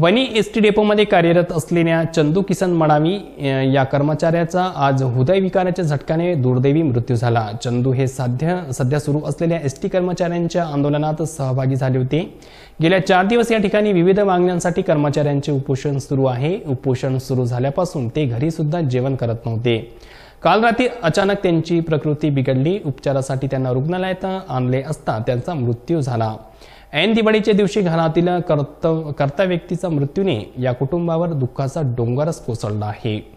वनी S T डेपोमध्ये कार्यरत असलेल्या चंदू किसन मडावी या कर्मचाऱ्याचा आज हृदयविकाराच्या झटक्याने दुर्दैवी मृत्यू झाला चंदू हे सध्या सध्या सुरू असलेल्या एस टी कर्मचाऱ्यांच्या आंदोलनात सहभागी झाले होते गेल्या चार दिवस या ठिकाणी विविध मागण्यांसाठी कर्मचाऱ्यांचे उपोषण सुरू आहे उपोषण सुरू झाल्यापासून ते घरीसुद्धा जेवण करत नव्हते काल रात्री अचानक त्यांची प्रकृती बिघडली उपचारासाठी त्यांना रुग्णालयात आणले असता त्यांचा मृत्यू झाला ऐन दिवाळीच्या दिवशी घरातील कर्तव्य कर्ता व्यक्तीचा मृत्यूने या कुटुंबावर दुःखाचा डोंगरच कोसळला आहे